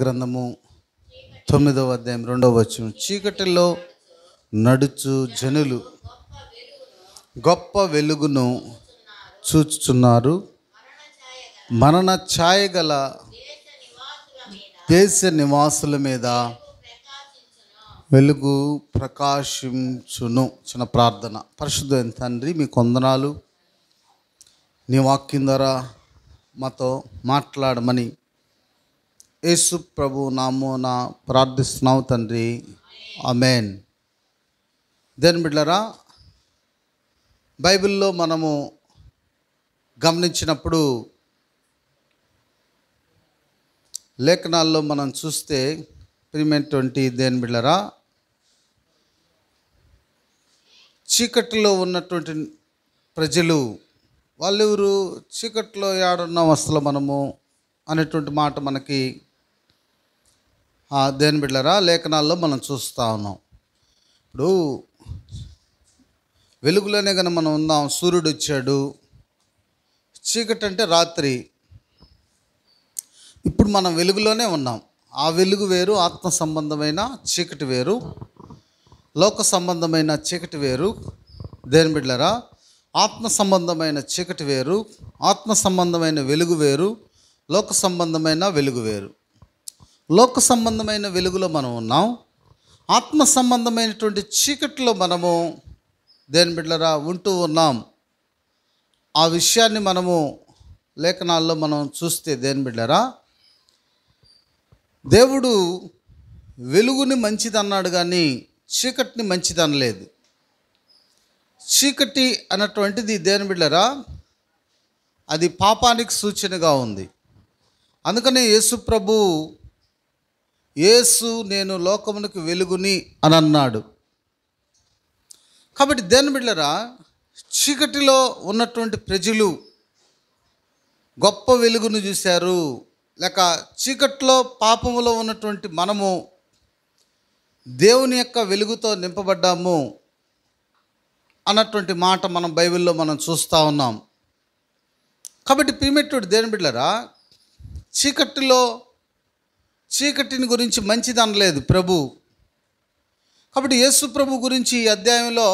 గ్రంథము తొమ్మిదవ అధ్యాయం రెండవ వచ్చిన చీకటిలో నడుచు జనులు గొప్ప వెలుగును చూచుచున్నారు మరణ ఛాయగల దేశ నివాసుల మీద వెలుగు ప్రకాశించును చిన్న ప్రార్థన పరిశుద్ధమైన తండ్రి మీ కొందనాలు నీ వాక్యం ద్వారా మాతో మాట్లాడమని యేసు ప్రభు నామోన ప్రార్థిస్తున్నావు తండ్రి అమేన్ దేని బిడ్డరా బైబిల్లో మనము గమనించినప్పుడు లేఖనాల్లో మనం చూస్తే ట్వంటీ దేని బిడ్లరా చీకట్లో ఉన్నటువంటి ప్రజలు వాళ్ళెవరు చీకట్లో ఏడున్న వస్తువులు మనము అనేటువంటి మాట మనకి దేని బిడ్డరా లేఖనాల్లో మనం చూస్తూ ఉన్నాం ఇప్పుడు వెలుగులోనే కనుక మనం ఉన్నాం సూర్యుడు వచ్చాడు చీకటి అంటే రాత్రి ఇప్పుడు మనం వెలుగులోనే ఉన్నాం ఆ వెలుగు వేరు ఆత్మ సంబంధమైన చీకటి వేరు లోక సంబంధమైన చీకటి వేరు దేని బిడ్డరా ఆత్మ సంబంధమైన చీకటి వేరు ఆత్మ సంబంధమైన వెలుగు వేరు లోక సంబంధమైన వెలుగు వేరు లోక సంబంధమైన వెలుగులో మనం ఉన్నాం ఆత్మ సంబంధమైనటువంటి చీకట్లో మనము దేని బిడ్డరా ఉంటూ ఉన్నాం ఆ విషయాన్ని మనము లేఖనాల్లో మనం చూస్తే దేని బిడ్డరా దేవుడు వెలుగుని మంచిదన్నాడు కానీ చీకటిని మంచిదనలేదు చీకటి అన్నటువంటిది దేని బిడ్డరా అది పాపానికి సూచనగా ఉంది అందుకనే యేసుప్రభు ఏసు నేను లోకమునకు వెలుగుని అని అన్నాడు కాబట్టి దేని బిడ్డరా చీకటిలో ఉన్నటువంటి ప్రజలు గొప్ప వెలుగును చూశారు లేక చీకట్లో పాపములో ఉన్నటువంటి మనము దేవుని యొక్క వెలుగుతో నింపబడ్డాము అన్నటువంటి మాట మనం బైబిల్లో మనం చూస్తూ ఉన్నాం కాబట్టి ప్రిమెట్టుడు దేని బిడ్డరా చీకటిలో చీకటిని గురించి మంచిది అనలేదు ప్రభు కాబట్టి యేసు ప్రభు గురించి ఈ అధ్యాయంలో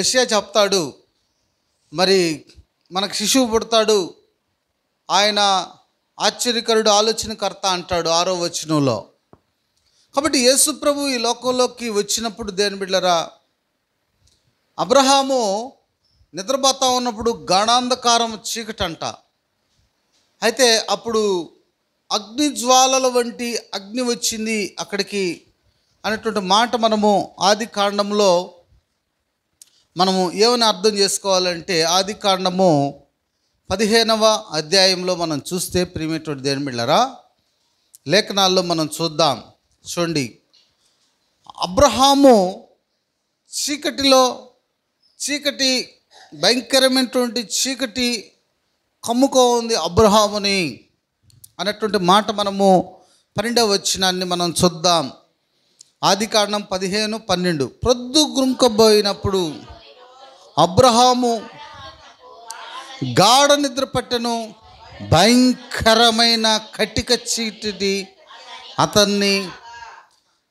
యశ్యా చెప్తాడు మరి మనకు శిశువు పుడతాడు ఆయన ఆశ్చర్యకరుడు ఆలోచనకర్త అంటాడు ఆరో వచనంలో కాబట్టి యేసు ప్రభు ఈ లోకంలోకి వచ్చినప్పుడు దేని బిడ్డరా అబ్రహాము నిద్రపోతా ఉన్నప్పుడు చీకటి చీకటంట అయితే అప్పుడు అగ్నిజ్వాలల వంటి అగ్ని వచ్చింది అక్కడికి అనేటువంటి మాట మనము ఆది కాండంలో మనము ఏమని అర్థం చేసుకోవాలంటే ఆది కాండము పదిహేనవ అధ్యాయంలో మనం చూస్తే ప్రియమేటువంటి దేని మిళ్ళరా లేఖనాల్లో మనం చూద్దాం చూడండి అబ్రహాము చీకటిలో చీకటి భయంకరమైనటువంటి చీకటి కమ్ముకో ఉంది అబ్రహాముని అన్నటువంటి మాట మనము పన్నెండవ వచ్చినాన్ని మనం చూద్దాం ఆది కారణం పదిహేను పన్నెండు ప్రొద్దు గుంకబోయినప్పుడు అబ్రహాము గాఢ నిద్ర పట్టను భయంకరమైన కటిక చీటిది అతన్ని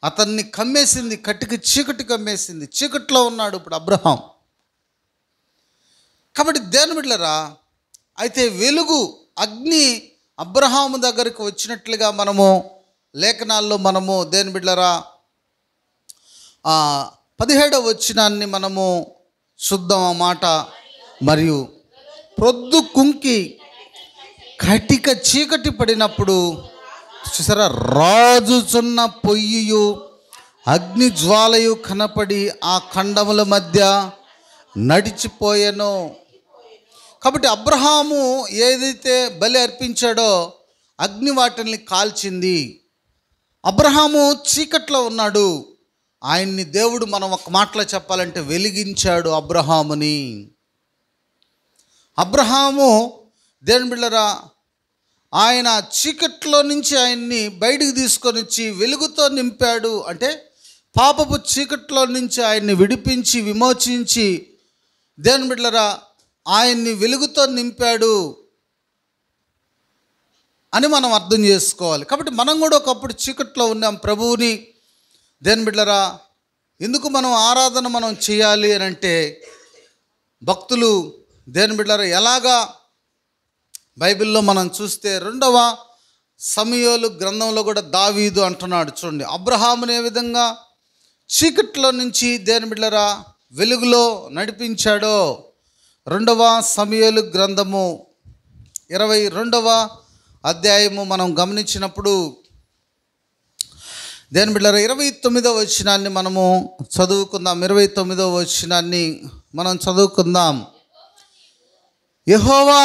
అతన్ని కమ్మేసింది కటిక చీకటి కమ్మేసింది చీకట్లో ఉన్నాడు ఇప్పుడు అబ్రహాం కాబట్టి దేని అయితే వెలుగు అగ్ని అబ్రహాము దగ్గరికి వచ్చినట్లుగా మనము లేఖనాల్లో మనము దేని బిడ్లరా పదిహేడవ వచ్చినాన్ని మనము శుద్ధం మాట మరియు ప్రొద్దు కుంకి కటిక చీకటి పడినప్పుడు చూసారా చున్న పొయ్యియు అగ్ని జ్వాలయు కనపడి ఆ ఖండముల మధ్య నడిచిపోయెను కాబట్టి అబ్రహాము ఏదైతే బలి అర్పించాడో అగ్ని వాటిని కాల్చింది అబ్రహాము చీకట్లో ఉన్నాడు ఆయన్ని దేవుడు మనం ఒక మాటలో చెప్పాలంటే వెలిగించాడు అబ్రహాముని అబ్రహాము దేని బిళ్ళరా ఆయన చీకట్లో నుంచి ఆయన్ని బయటికి తీసుకొని వచ్చి వెలుగుతో నింపాడు అంటే పాపపు చీకట్లో నుంచి ఆయన్ని విడిపించి విమోచించి దేని బిడ్డలరా ఆయన్ని వెలుగుతో నింపాడు అని మనం అర్థం చేసుకోవాలి కాబట్టి మనం కూడా ఒకప్పుడు చీకట్లో ఉన్నాం ప్రభువుని దేని బిడ్డరా ఎందుకు మనం ఆరాధన మనం చేయాలి అని అంటే భక్తులు దేని బిడ్డరా ఎలాగా బైబిల్లో మనం చూస్తే రెండవ సమయోలు గ్రంథంలో కూడా దావీదు అంటున్నాడు చూడండి అబ్రహాముని ఏ విధంగా చీకట్లో నుంచి దేని బిడ్డరా వెలుగులో నడిపించాడో రెండవ సమయలు గ్రంథము ఇరవై రెండవ అధ్యాయము మనం గమనించినప్పుడు దేని బిడ్డర ఇరవై తొమ్మిదవ వచ్చినాన్ని మనము చదువుకుందాం ఇరవై తొమ్మిదవ వచ్చినాన్ని మనం చదువుకుందాం యహోవా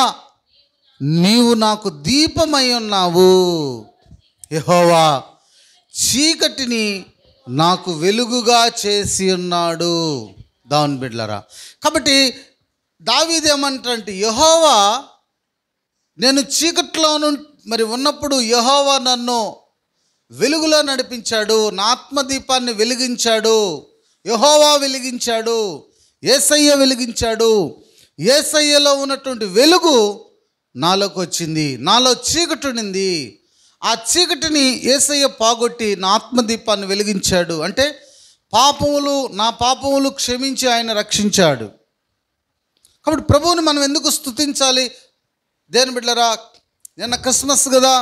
నీవు నాకు దీపమై ఉన్నావు యహోవా చీకటిని నాకు వెలుగుగా చేసి ఉన్నాడు దాని బిడ్లరా కాబట్టి దావీదేమంటే యహోవా నేను చీకట్లో మరి ఉన్నప్పుడు యహోవా నన్ను వెలుగులో నడిపించాడు నా ఆత్మదీపాన్ని వెలిగించాడు యహోవా వెలిగించాడు ఏసయ్య వెలిగించాడు ఏసయ్యలో ఉన్నటువంటి వెలుగు నాలోకి వచ్చింది నాలో ఉండింది ఆ చీకటిని ఏసయ్య పాగొట్టి నా ఆత్మదీపాన్ని వెలిగించాడు అంటే పాపములు నా పాపములు క్షమించి ఆయన రక్షించాడు కాబట్టి ప్రభువుని మనం ఎందుకు స్థుతించాలి దేని బిడ్డరా నిన్న క్రిస్మస్ కదా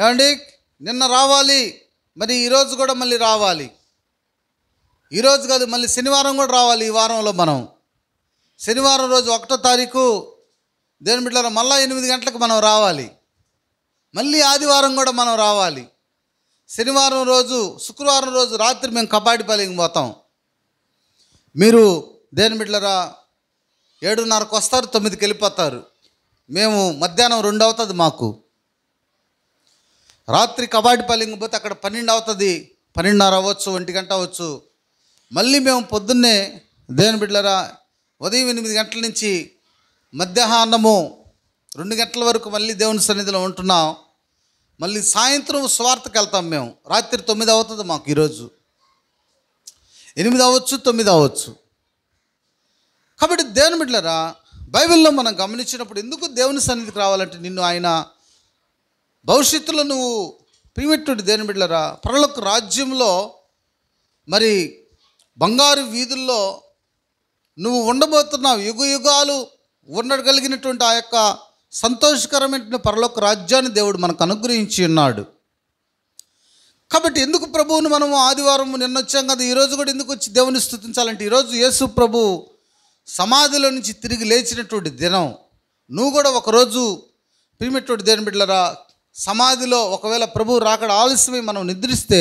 ఏమండి నిన్న రావాలి మరి ఈరోజు కూడా మళ్ళీ రావాలి ఈరోజు కాదు మళ్ళీ శనివారం కూడా రావాలి ఈ వారంలో మనం శనివారం రోజు ఒకటో తారీఖు దేని బిడ్డలో మళ్ళీ ఎనిమిది గంటలకు మనం రావాలి మళ్ళీ ఆదివారం కూడా మనం రావాలి శనివారం రోజు శుక్రవారం రోజు రాత్రి మేము కపాటిపాలెకి పోతాం మీరు దేని బిడ్డలరా ఏడున్నరకు వస్తారు తొమ్మిదికి వెళ్ళిపోతారు మేము మధ్యాహ్నం రెండు అవుతుంది మాకు రాత్రి కబాడిపల్లికి పోతే అక్కడ పన్నెండు అవుతుంది పన్నెండున్నర అవ్వచ్చు ఒంటి గంట అవ్వచ్చు మళ్ళీ మేము పొద్దున్నే దేని బిడ్డలరా ఉదయం ఎనిమిది గంటల నుంచి మధ్యాహ్నము రెండు గంటల వరకు మళ్ళీ దేవుని సన్నిధిలో ఉంటున్నాం మళ్ళీ సాయంత్రం స్వార్థకి వెళ్తాం మేము రాత్రి తొమ్మిది అవుతుంది మాకు ఈరోజు ఎనిమిది అవ్వచ్చు తొమ్మిది అవ్వచ్చు కాబట్టి దేవుని బిడ్డలరా బైబిల్లో మనం గమనించినప్పుడు ఎందుకు దేవుని సన్నిధికి రావాలంటే నిన్ను ఆయన భవిష్యత్తులో నువ్వు ప్రియమిట్టుడు దేవుని బిడ్డలరా పరలోక రాజ్యంలో మరి బంగారు వీధుల్లో నువ్వు ఉండబోతున్నావు యుగ యుగాలు ఉండగలిగినటువంటి ఆ యొక్క సంతోషకరమైన పరలోక రాజ్యాన్ని దేవుడు మనకు అనుగ్రహించి ఉన్నాడు కాబట్టి ఎందుకు ప్రభువును మనము ఆదివారం నిన్న వచ్చాం కదా ఈరోజు కూడా ఎందుకు వచ్చి దేవుని స్థుతించాలంటే ఈరోజు యేసు ప్రభు సమాధిలో నుంచి తిరిగి లేచినటువంటి దినం నువ్వు కూడా ఒకరోజు ప్రియమటువంటి దేని బిడ్డలరా సమాధిలో ఒకవేళ ప్రభు రాకడ ఆలస్యమై మనం నిద్రిస్తే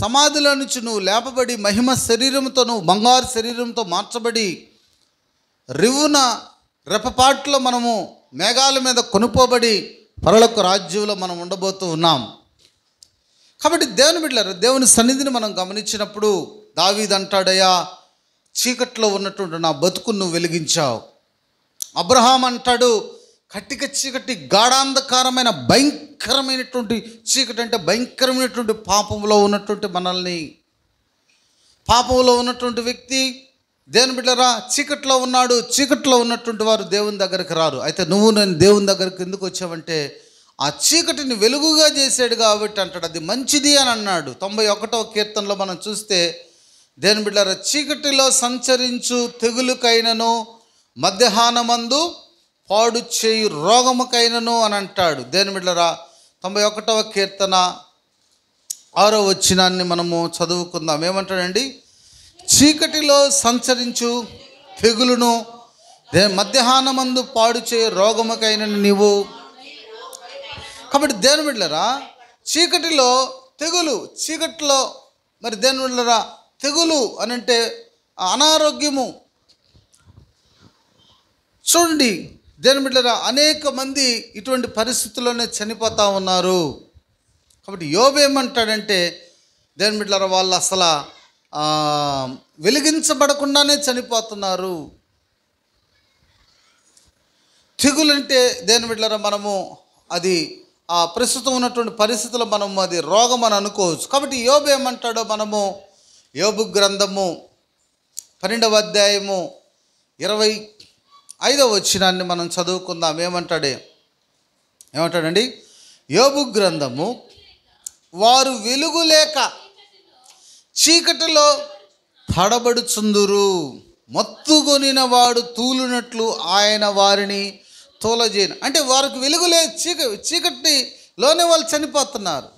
సమాధిలో నుంచి నువ్వు లేపబడి మహిమ శరీరంతో నువ్వు బంగారు శరీరంతో మార్చబడి రివున రెపపాట్లో మనము మేఘాల మీద కొనుక్కోబడి పరలకు రాజ్యంలో మనం ఉండబోతూ ఉన్నాం కాబట్టి దేవుని బిడ్డలరా దేవుని సన్నిధిని మనం గమనించినప్పుడు దావీదంటాడయ్యా చీకట్లో ఉన్నటువంటి నా బతుకు నువ్వు వెలిగించావు అబ్రహాం అంటాడు కట్టిక చీకటి గాఢాంధకారమైన భయంకరమైనటువంటి చీకటి అంటే భయంకరమైనటువంటి పాపంలో ఉన్నటువంటి మనల్ని పాపంలో ఉన్నటువంటి వ్యక్తి దేవుని బిడ్డరా చీకట్లో ఉన్నాడు చీకట్లో ఉన్నటువంటి వారు దేవుని దగ్గరికి రారు అయితే నువ్వు నేను దేవుని దగ్గరికి ఎందుకు వచ్చావంటే ఆ చీకటిని వెలుగుగా చేసాడు కాబట్టి అంటాడు అది మంచిది అని అన్నాడు తొంభై ఒకటో కీర్తనలో మనం చూస్తే దేని బిడ్డ చీకటిలో సంచరించు తెగులుకైనను మధ్యాహ్నమందు పాడు చేయి రోగముకైనను అని అంటాడు దేని బిడ్డరా తొంభై ఒకటవ కీర్తన ఆరో వచ్చినాన్ని మనము చదువుకుందాం ఏమంటాడండి చీకటిలో సంచరించు తెగులును మధ్యాహ్నమందు పాడు చేయి రోగముకైన నీవు కాబట్టి దేని బిడ్డరా చీకటిలో తెగులు చీకటిలో మరి దేని బిడ్డరా తెగులు అని అంటే అనారోగ్యము చూడండి దేని బిడ్డరా అనేక మంది ఇటువంటి పరిస్థితుల్లోనే చనిపోతూ ఉన్నారు కాబట్టి యోబేమంటాడంటే దేని బిడ్డరా వాళ్ళు అసలు వెలిగించబడకుండానే చనిపోతున్నారు తెగులంటే దేని బిడ్డరా మనము అది ఆ ప్రస్తుతం ఉన్నటువంటి పరిస్థితులు మనము అది రోగం అని అనుకోవచ్చు కాబట్టి యోబేమంటాడో మనము యోబు గ్రంథము పన్నెండవ అధ్యాయము ఇరవై ఐదవ వచ్చినాన్ని మనం చదువుకుందాం ఏమంటాడే ఏమంటాడండి యోబు గ్రంథము వారు వెలుగు లేక చీకటిలో తడబడుచుందురు మత్తుగొనిన వాడు తూలునట్లు ఆయన వారిని తోలజేయను అంటే వారికి వెలుగులే చీక చీకటిలోనే వాళ్ళు చనిపోతున్నారు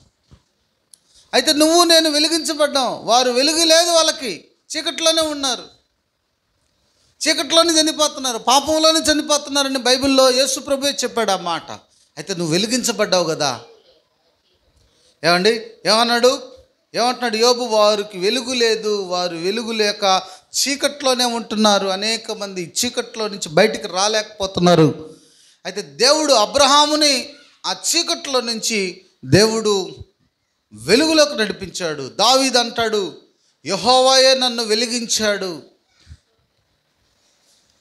అయితే నువ్వు నేను వెలిగించబడ్డాం వారు వెలుగు లేదు వాళ్ళకి చీకట్లోనే ఉన్నారు చీకట్లోనే చనిపోతున్నారు పాపంలోనే చనిపోతున్నారని బైబిల్లో యేసు ప్రభు చెప్పాడు ఆ మాట అయితే నువ్వు వెలిగించబడ్డావు కదా ఏమండి ఏమన్నాడు ఏమంటున్నాడు యోబు వారికి వెలుగు లేదు వారు వెలుగు లేక చీకట్లోనే ఉంటున్నారు అనేక మంది చీకట్లో నుంచి బయటికి రాలేకపోతున్నారు అయితే దేవుడు అబ్రహాముని ఆ చీకట్లో నుంచి దేవుడు వెలుగులోకి నడిపించాడు దావీదంటాడు యహోవాయే నన్ను వెలిగించాడు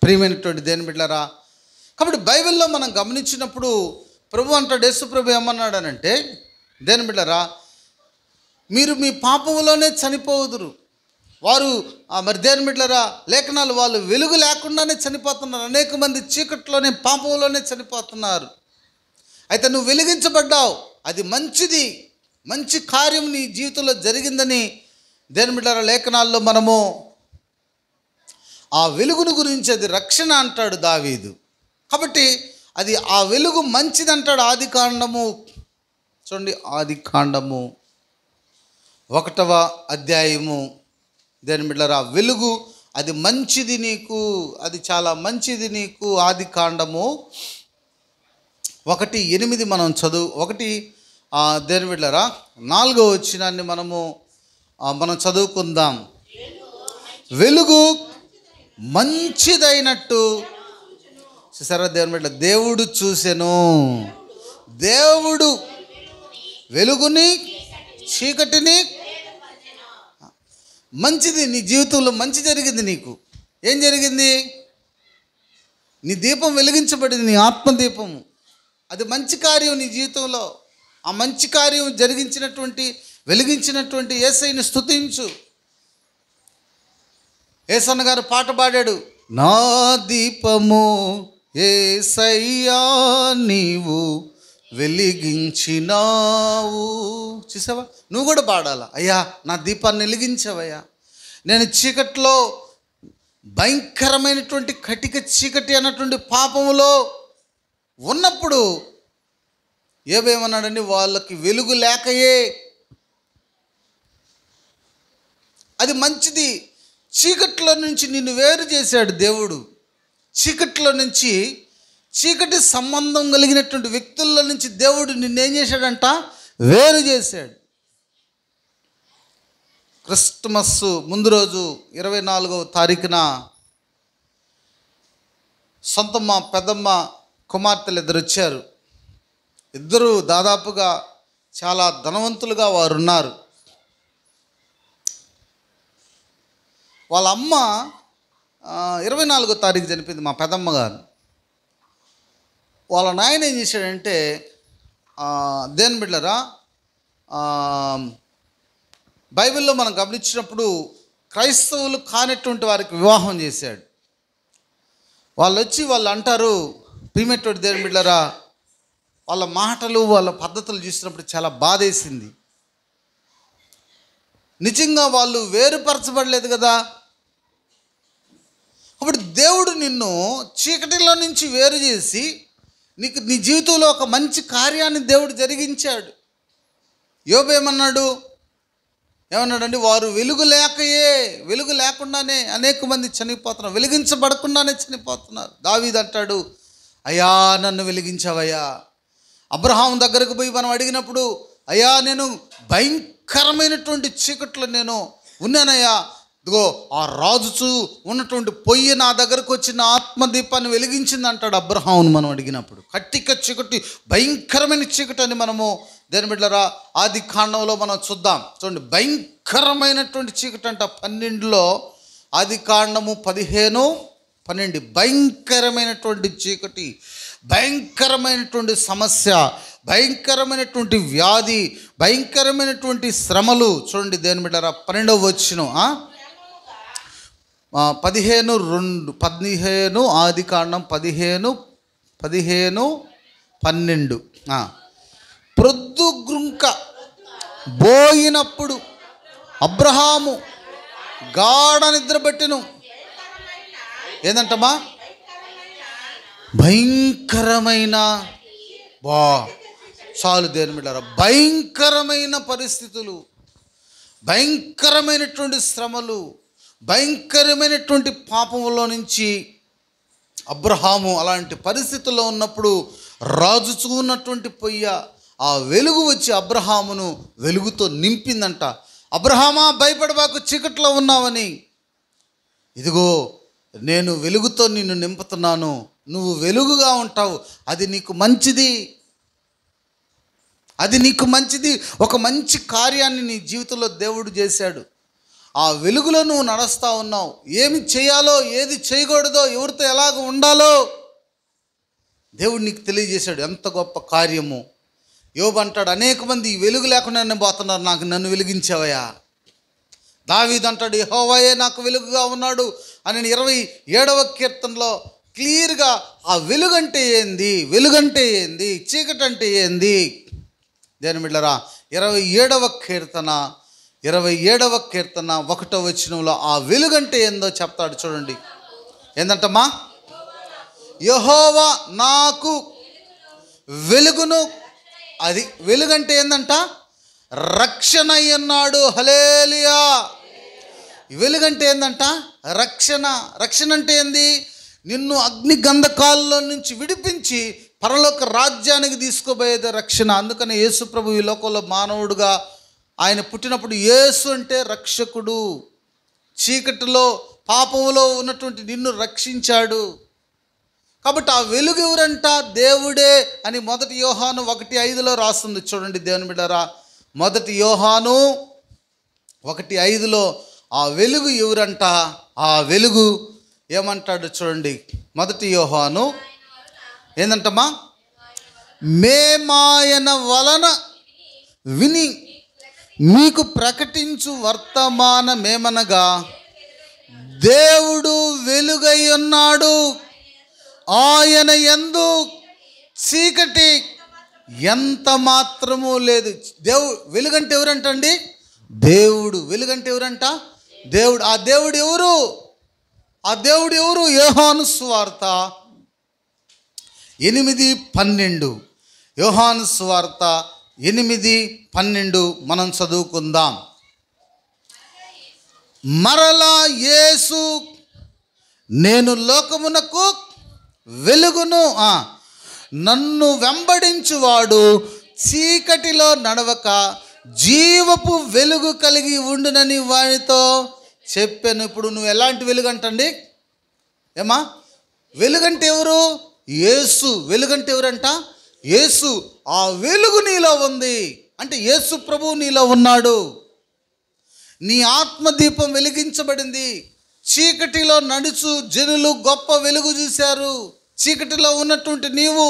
ప్రియమైనటువంటి దేని బిడ్డరా కాబట్టి బైబిల్లో మనం గమనించినప్పుడు ప్రభు అంటాడు యేసు ప్రభు ఏమన్నాడనంటే దేని బిడ్డరా మీరు మీ పాపములోనే చనిపోదురు వారు మరి దేని బిడ్డరా లేఖనాలు వాళ్ళు వెలుగు లేకుండానే చనిపోతున్నారు అనేక మంది చీకట్లోనే పాపంలోనే చనిపోతున్నారు అయితే నువ్వు వెలిగించబడ్డావు అది మంచిది మంచి కార్యం నీ జీవితంలో జరిగిందని దేని బిడ్డ లేఖనాల్లో మనము ఆ వెలుగును గురించి అది రక్షణ అంటాడు దావీదు కాబట్టి అది ఆ వెలుగు మంచిది అంటాడు ఆది కాండము చూడండి ఆది కాండము ఒకటవ అధ్యాయము దేని ఆ వెలుగు అది మంచిది నీకు అది చాలా మంచిది నీకు ఆది కాండము ఒకటి ఎనిమిది మనం చదువు ఒకటి దేని వెళ్ళారా నాలుగో వచ్చినాన్ని మనము మనం చదువుకుందాం వెలుగు మంచిదైనట్టు చూసారా దేవుని వెళ్ళ దేవుడు చూసెను దేవుడు వెలుగుని చీకటిని మంచిది నీ జీవితంలో మంచి జరిగింది నీకు ఏం జరిగింది నీ దీపం వెలిగించబడింది నీ ఆత్మదీపము అది మంచి కార్యం నీ జీవితంలో ఆ మంచి కార్యం జరిగించినటువంటి వెలిగించినటువంటి ఏసైని స్థుతించు ఏసన్న గారు పాట పాడాడు నా దీపము ఏసయ్యా నీవు వెలిగించినావు చూసావా నువ్వు కూడా పాడాలా అయ్యా నా దీపాన్ని వెలిగించావయ్యా నేను చీకట్లో భయంకరమైనటువంటి కటిక చీకటి అన్నటువంటి పాపములో ఉన్నప్పుడు ఏమేమన్నాడండి వాళ్ళకి వెలుగు లేకయే అది మంచిది చీకట్లో నుంచి నిన్ను వేరు చేశాడు దేవుడు చీకట్లో నుంచి చీకటి సంబంధం కలిగినటువంటి వ్యక్తుల్లో నుంచి దేవుడు నిన్నేం చేశాడంట వేరు చేశాడు క్రిస్మస్ ముందు రోజు ఇరవై నాలుగవ తారీఖున సొంతమ్మ పెద్దమ్మ కుమార్తెలు ఇద్దరు వచ్చారు ఇద్దరు దాదాపుగా చాలా ధనవంతులుగా వారు ఉన్నారు వాళ్ళ అమ్మ ఇరవై నాలుగో తారీఖు చనిపోయింది మా పెద్దమ్మ గారు వాళ్ళ నాయన ఏం చేశాడంటే దేని బిడ్డరా బైబిల్లో మనం గమనించినప్పుడు క్రైస్తవులు కానటువంటి వారికి వివాహం చేశాడు వాళ్ళు వచ్చి వాళ్ళు అంటారు ప్రీమెటోడి దేని బిడ్డరా వాళ్ళ మాటలు వాళ్ళ పద్ధతులు చూసినప్పుడు చాలా బాధేసింది నిజంగా వాళ్ళు వేరుపరచబడలేదు కదా అప్పుడు దేవుడు నిన్ను చీకటిలో నుంచి వేరు చేసి నీకు నీ జీవితంలో ఒక మంచి కార్యాన్ని దేవుడు జరిగించాడు యోబేమన్నాడు ఏమన్నాడండి వారు వెలుగు లేకయే వెలుగు లేకుండానే అనేక మంది చనిపోతున్నారు వెలిగించబడకుండానే చనిపోతున్నారు దావీదంటాడు అయ్యా నన్ను వెలిగించావయ్యా అబ్రహాం దగ్గరకు పోయి మనం అడిగినప్పుడు అయ్యా నేను భయంకరమైనటువంటి చీకట్లో నేను ఉన్నానయ్యా ఇదిగో ఆ రాజుచు ఉన్నటువంటి పొయ్యి నా దగ్గరకు వచ్చిన ఆత్మదీపాన్ని వెలిగించింది అంటాడు అబ్రహామును మనం అడిగినప్పుడు కట్టిక చీకటి భయంకరమైన చీకటి అని మనము దేని బిడ్డరా ఆది కాండంలో మనం చూద్దాం చూడండి భయంకరమైనటువంటి చీకటి అంట పన్నెండులో ఆది కాండము పదిహేను పన్నెండు భయంకరమైనటువంటి చీకటి భయంకరమైనటువంటి సమస్య భయంకరమైనటువంటి వ్యాధి భయంకరమైనటువంటి శ్రమలు చూడండి దేని మీద పన్నెండవ వచ్చిన పదిహేను రెండు పదిహేను ఆది కాండం పదిహేను పదిహేను పన్నెండు ప్రొద్దుగ్రుంక బోయినప్పుడు అబ్రహాము గాఢ నిద్రపెట్టిను ఏంటంటమ్మా భయంకరమైన బా చాలు దేని మిడారా భయంకరమైన పరిస్థితులు భయంకరమైనటువంటి శ్రమలు భయంకరమైనటువంటి పాపంలో నుంచి అబ్రహాము అలాంటి పరిస్థితుల్లో ఉన్నప్పుడు రాజుచుకున్నటువంటి పొయ్య ఆ వెలుగు వచ్చి అబ్రహామును వెలుగుతో నింపిందంట అబ్రహామా భయపడబాకు చీకట్లో ఉన్నావని ఇదిగో నేను వెలుగుతో నిన్ను నింపుతున్నాను నువ్వు వెలుగుగా ఉంటావు అది నీకు మంచిది అది నీకు మంచిది ఒక మంచి కార్యాన్ని నీ జీవితంలో దేవుడు చేశాడు ఆ వెలుగులో నువ్వు నడుస్తూ ఉన్నావు ఏమి చేయాలో ఏది చేయకూడదో ఎవరితో ఎలాగ ఉండాలో దేవుడు నీకు తెలియజేశాడు ఎంత గొప్ప కార్యము యోబు అంటాడు అనేక మంది వెలుగు లేకుండానే పోతున్నారు నాకు నన్ను వెలిగించావయ్యా దావీదంటాడు హోవాయే నాకు వెలుగుగా ఉన్నాడు అని ఇరవై ఏడవ కీర్తనలో క్లియర్గా ఆ వెలుగంటే ఏంది వెలుగంటే ఏంది చీకటి అంటే ఏంది దేని మిడ్లరా ఇరవై ఏడవ కీర్తన ఇరవై ఏడవ కీర్తన ఒకటో వచనంలో ఆ వెలుగంటే ఏందో చెప్తాడు చూడండి ఏందంటమ్మా యహోవా నాకు వెలుగును అది వెలుగంటే ఏందంట రక్షణ అన్నాడు హలేలియా వెలుగంటే ఏందంట రక్షణ రక్షణ అంటే ఏంది నిన్ను అగ్ని గంధకాల్లో నుంచి విడిపించి పరలోక రాజ్యానికి తీసుకోబోయేది రక్షణ అందుకనే ప్రభు ఈ లోకంలో మానవుడుగా ఆయన పుట్టినప్పుడు యేసు అంటే రక్షకుడు చీకటిలో పాపములో ఉన్నటువంటి నిన్ను రక్షించాడు కాబట్టి ఆ వెలుగు ఎవరంట దేవుడే అని మొదటి యోహాను ఒకటి ఐదులో రాస్తుంది చూడండి దేవుని బిడ్డరా మొదటి యోహాను ఒకటి ఐదులో ఆ వెలుగు ఎవరంట ఆ వెలుగు ఏమంటాడు చూడండి మొదటి యోహాను ఏంటంటమ్మా మేమాయన వలన విని మీకు ప్రకటించు వర్తమానమేమనగా దేవుడు వెలుగై ఉన్నాడు ఆయన ఎందు చీకటి ఎంత మాత్రము లేదు దేవు వెలుగంటే ఎవరంటండి దేవుడు వెలుగంటే ఎవరంట దేవుడు ఆ దేవుడు ఎవరు ఆ దేవుడు ఎవరు యోహాను స్వార్త ఎనిమిది పన్నెండు యోహాను స్వార్త ఎనిమిది పన్నెండు మనం చదువుకుందాం మరలా యేసు నేను లోకమునకు వెలుగును నన్ను వెంబడించువాడు చీకటిలో నడవక జీవపు వెలుగు కలిగి ఉండునని వారితో చెప్పాను ఇప్పుడు నువ్వు ఎలాంటి వెలుగంటండి ఏమా వెలుగంటే ఎవరు ఏసు వెలుగంటే ఎవరంట ఏసు ఆ వెలుగు నీలో ఉంది అంటే ఏసు ప్రభువు నీలో ఉన్నాడు నీ ఆత్మదీపం వెలిగించబడింది చీకటిలో నడుచు జనులు గొప్ప వెలుగు చూశారు చీకటిలో ఉన్నటువంటి నీవు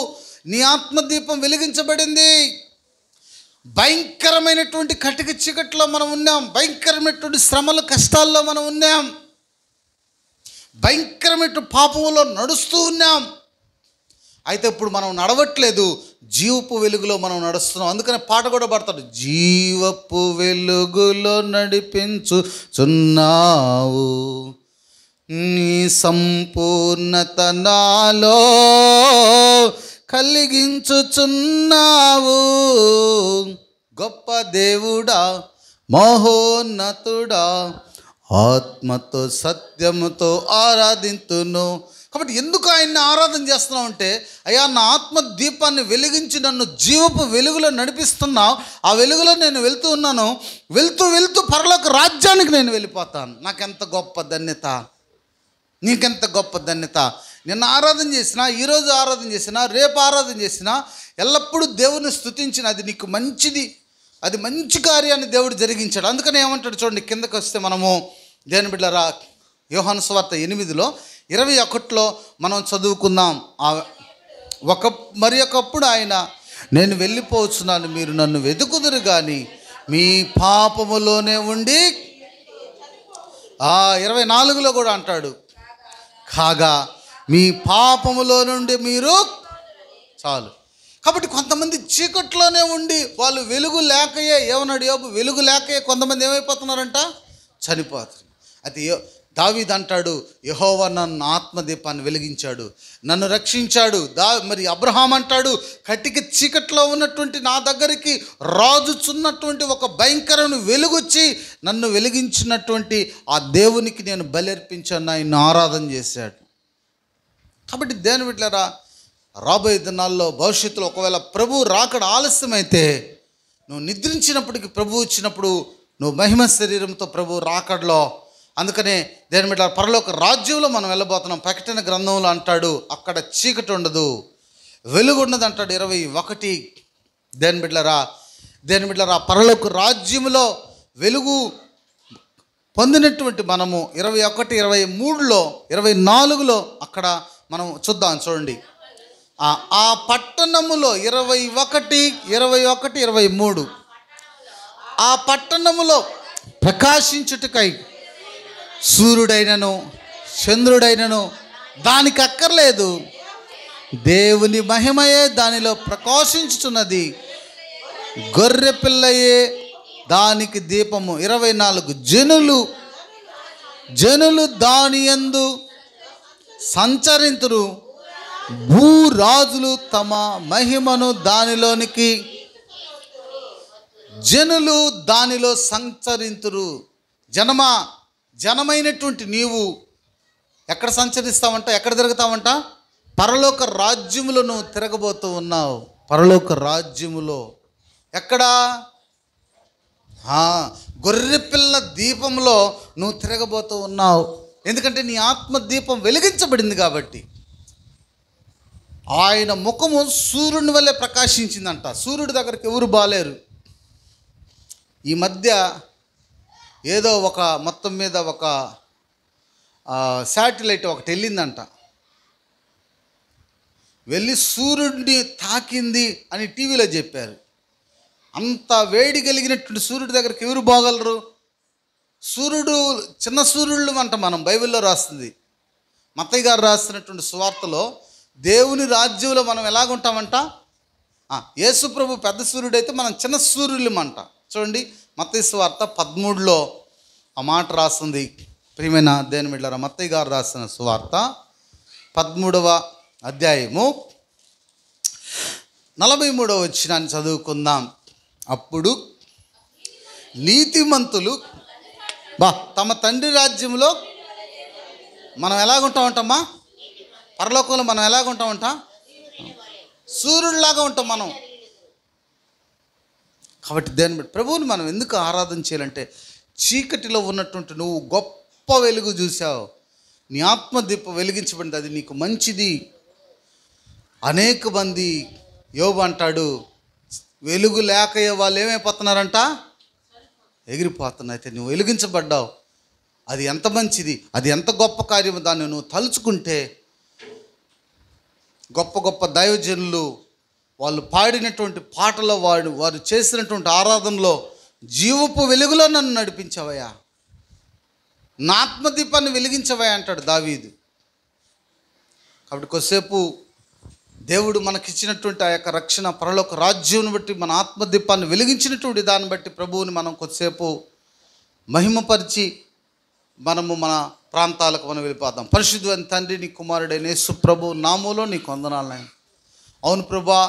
నీ ఆత్మదీపం వెలిగించబడింది భయంకరమైనటువంటి కటిక చీకట్లో మనం ఉన్నాం భయంకరమైనటువంటి శ్రమలు కష్టాల్లో మనం ఉన్నాం భయంకరమైన పాపంలో నడుస్తూ ఉన్నాం అయితే ఇప్పుడు మనం నడవట్లేదు జీవపు వెలుగులో మనం నడుస్తున్నాం అందుకనే పాట కూడా పడతాడు జీవపు వెలుగులో నడిపించు చున్నావు నీ సంపూర్ణత నాలో కలిగించుచున్నావు గొప్ప దేవుడా మహోన్నతుడా ఆత్మతో సత్యముతో ఆరాధింతును కాబట్టి ఎందుకు ఆయన్ని ఆరాధన చేస్తున్నావు అంటే అయ్యా నా ఆత్మ దీపాన్ని వెలిగించి నన్ను జీవపు వెలుగులో నడిపిస్తున్నావు ఆ వెలుగులో నేను వెళ్తూ ఉన్నాను వెళ్తూ వెళ్తూ పరలోక రాజ్యానికి నేను వెళ్ళిపోతాను నాకెంత గొప్ప ధన్యత నీకెంత గొప్ప ధన్యత నిన్న ఆరాధన చేసినా ఈరోజు ఆరాధన చేసినా రేపు ఆరాధన చేసినా ఎల్లప్పుడూ దేవుని స్థుతించిన అది నీకు మంచిది అది మంచి కార్యాన్ని దేవుడు జరిగించాడు అందుకని ఏమంటాడు చూడండి కిందకు వస్తే మనము దేని బిడ్డరా యోహాను స్వార్త ఎనిమిదిలో ఇరవై ఒకటిలో మనం చదువుకుందాం ఒక మరి ఒకప్పుడు ఆయన నేను వెళ్ళిపోవచ్చున్నాను మీరు నన్ను వెతుకుదురు కానీ మీ పాపములోనే ఉండి ఇరవై నాలుగులో కూడా అంటాడు కాగా మీ పాపములో నుండి మీరు చాలు కాబట్టి కొంతమంది చీకట్లోనే ఉండి వాళ్ళు వెలుగు లేకయే ఏమన్నాడు యోబు వెలుగు లేకయే కొంతమంది ఏమైపోతున్నారంట చనిపోతారు అది దావిదంటాడు అంటాడు యహోవ నన్ను ఆత్మదీపాన్ని వెలిగించాడు నన్ను రక్షించాడు దా మరి అబ్రహాం అంటాడు కటిక చీకట్లో ఉన్నటువంటి నా దగ్గరికి రాజుచున్నటువంటి ఒక భయంకరను వెలుగొచ్చి నన్ను వెలిగించినటువంటి ఆ దేవునికి నేను బలర్పించాను ఆయన ఆరాధన చేశాడు కాబట్టి దేని విట్లరా రాబోయే దినాల్లో భవిష్యత్తులో ఒకవేళ ప్రభు రాకడ ఆలస్యమైతే నువ్వు నిద్రించినప్పటికీ ప్రభు వచ్చినప్పుడు నువ్వు మహిమ శరీరంతో ప్రభు రాకడలో అందుకనే దేని మీద పరలోక రాజ్యంలో మనం వెళ్ళబోతున్నాం ప్రకటన గ్రంథంలో అంటాడు అక్కడ చీకటి ఉండదు వెలుగు ఉండదు అంటాడు ఇరవై ఒకటి దేని బిడ్డరా దేని బిడ్డరా పరలోక రాజ్యంలో వెలుగు పొందినటువంటి మనము ఇరవై ఒకటి ఇరవై మూడులో ఇరవై నాలుగులో అక్కడ మనం చూద్దాం చూడండి ఆ పట్టణములో ఇరవై ఒకటి ఇరవై ఒకటి ఇరవై మూడు ఆ పట్టణములో ప్రకాశించుటకై సూర్యుడైనను చంద్రుడైనను దానికి అక్కర్లేదు దేవుని మహిమయే దానిలో ప్రకాశించుచున్నది గొర్రె పిల్లయే దానికి దీపము ఇరవై నాలుగు జనులు జనులు దాని ఎందు సంచరింతురు భూరాజులు తమ మహిమను దానిలోనికి జనులు దానిలో సంచరింతురు జనమా జనమైనటువంటి నీవు ఎక్కడ సంచరిస్తావంట ఎక్కడ తిరుగుతావంట పరలోక రాజ్యములో నువ్వు తిరగబోతూ ఉన్నావు పరలోక రాజ్యములో ఎక్కడా గొర్రెపిల్ల దీపంలో నువ్వు తిరగబోతూ ఉన్నావు ఎందుకంటే నీ ఆత్మదీపం వెలిగించబడింది కాబట్టి ఆయన ముఖము సూర్యుని వల్లే ప్రకాశించిందంట సూర్యుడి దగ్గరికి ఎవరు బాలేరు ఈ మధ్య ఏదో ఒక మొత్తం మీద ఒక శాటిలైట్ ఒకటి వెళ్ళిందంట వెళ్ళి సూర్యుడిని తాకింది అని టీవీలో చెప్పారు అంత వేడి కలిగినటువంటి సూర్యుడి దగ్గరికి ఎవరు బాగలరు సూర్యుడు చిన్న సూర్యుళ్ళు అంట మనం బైబిల్లో రాస్తుంది మతయ్య గారు రాసినటువంటి సువార్తలో దేవుని రాజ్యంలో మనం ఎలాగుంటామంట యేసుప్రభు పెద్ద సూర్యుడు అయితే మనం చిన్న సూర్యులమంట చూడండి మతయ్య సువార్త పదమూడులో ఆ మాట రాస్తుంది ప్రియమైన దేని మిడ్లరా మత్తయ్య గారు రాసిన సువార్త పదమూడవ అధ్యాయము నలభై మూడవ వచ్చినాన్ని చదువుకుందాం అప్పుడు నీతిమంతులు బా తమ తండ్రి రాజ్యంలో మనం ఉంటామా పరలోకంలో మనం ఉంటాం సూర్యుడిలాగా ఉంటాం మనం కాబట్టి దేని బట్టి ప్రభువుని మనం ఎందుకు ఆరాధన చేయాలంటే చీకటిలో ఉన్నటువంటి నువ్వు గొప్ప వెలుగు చూసావు నీ ఆత్మదీప వెలిగించబడింది అది నీకు మంచిది అనేక మంది యోగు అంటాడు వెలుగు లేక వాళ్ళు ఏమైపోతున్నారంట ఎగిరిపోతున్నా అయితే నువ్వు వెలిగించబడ్డావు అది ఎంత మంచిది అది ఎంత గొప్ప కార్యం దాన్ని నువ్వు తలుచుకుంటే గొప్ప గొప్ప దైవజనులు వాళ్ళు పాడినటువంటి పాటలో వాడు వారు చేసినటువంటి ఆరాధనలో జీవపు వెలుగులో నన్ను నడిపించవయా నా ఆత్మదీపాన్ని వెలిగించవయ్యా అంటాడు దావీదు కాబట్టి కొద్దిసేపు దేవుడు మనకిచ్చినటువంటి ఆ యొక్క రక్షణ పరలోక రాజ్యం బట్టి మన ఆత్మదీపాన్ని వెలిగించినటువంటి దాన్ని బట్టి ప్రభువుని మనం కొద్దిసేపు మహిమపరిచి మనము మన ప్రాంతాలకు మనం వెళ్ళిపోతాం పరిశుద్ధు అని తండ్రి నీ కుమారుడైన సుప్రభు ప్రభు నామూలో నీ కొందనాలని అవును ప్రభా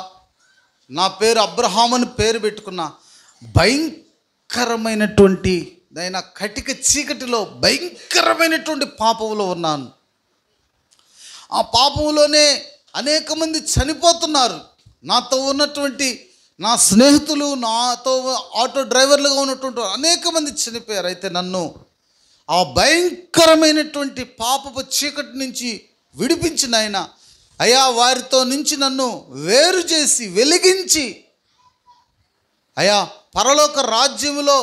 నా పేరు అబ్రహాం అని పేరు పెట్టుకున్న భయంకరమైనటువంటి దైన కటిక చీకటిలో భయంకరమైనటువంటి పాపంలో ఉన్నాను ఆ పాపంలోనే అనేక మంది చనిపోతున్నారు నాతో ఉన్నటువంటి నా స్నేహితులు నాతో ఆటో డ్రైవర్లుగా ఉన్నటువంటి అనేక మంది చనిపోయారు అయితే నన్ను ఆ భయంకరమైనటువంటి పాపపు చీకటి నుంచి విడిపించిన ఆయన అయా వారితో నుంచి నన్ను వేరు చేసి వెలిగించి అయా పరలోక రాజ్యములో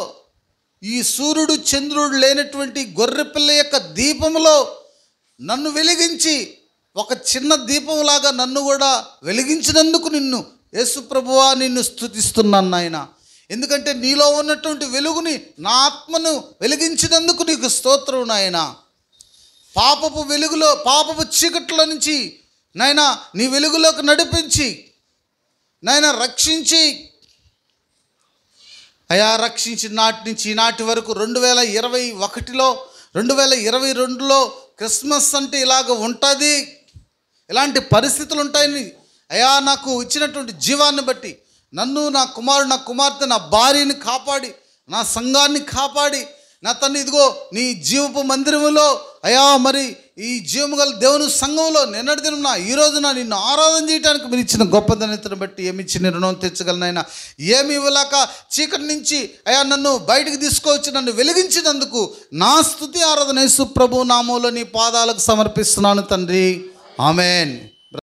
ఈ సూర్యుడు చంద్రుడు లేనటువంటి గొర్రెపిల్ల యొక్క దీపంలో నన్ను వెలిగించి ఒక చిన్న దీపంలాగా నన్ను కూడా వెలిగించినందుకు నిన్ను యేసుప్రభువా నిన్ను స్థుతిస్తున్నాను నాయన ఎందుకంటే నీలో ఉన్నటువంటి వెలుగుని నా ఆత్మను వెలిగించినందుకు నీకు స్తోత్రం నాయన పాపపు వెలుగులో పాపపు చీకట్ల నుంచి నాయన నీ వెలుగులోకి నడిపించి నాయన రక్షించి అయా రక్షించిన నాటి నుంచి ఈనాటి వరకు రెండు వేల ఇరవై ఒకటిలో రెండు వేల ఇరవై రెండులో క్రిస్మస్ అంటే ఇలాగ ఉంటుంది ఎలాంటి పరిస్థితులు ఉంటాయని అయా నాకు ఇచ్చినటువంటి జీవాన్ని బట్టి నన్ను నా కుమారుడు నా కుమార్తె నా భార్యని కాపాడి నా సంఘాన్ని కాపాడి నా తన్ని ఇదిగో నీ జీవపు మందిరంలో అయా మరి ఈ జీవము గల దేవుని సంఘంలో నిన్నటి దిన ఈ రోజున నిన్ను ఆరాధన చేయడానికి మీరు ఇచ్చిన గొప్ప ధన్యతను బట్టి ఏమి నేను రుణం తెచ్చగలనైనా ఏమి ఇవ్వలేక చీకటి నుంచి అయా నన్ను బయటకు తీసుకొచ్చి నన్ను వెలిగించినందుకు నా స్థుతి ఆరాధన యేసు ప్రభు నామంలో నీ పాదాలకు సమర్పిస్తున్నాను తండ్రి ஆமேன்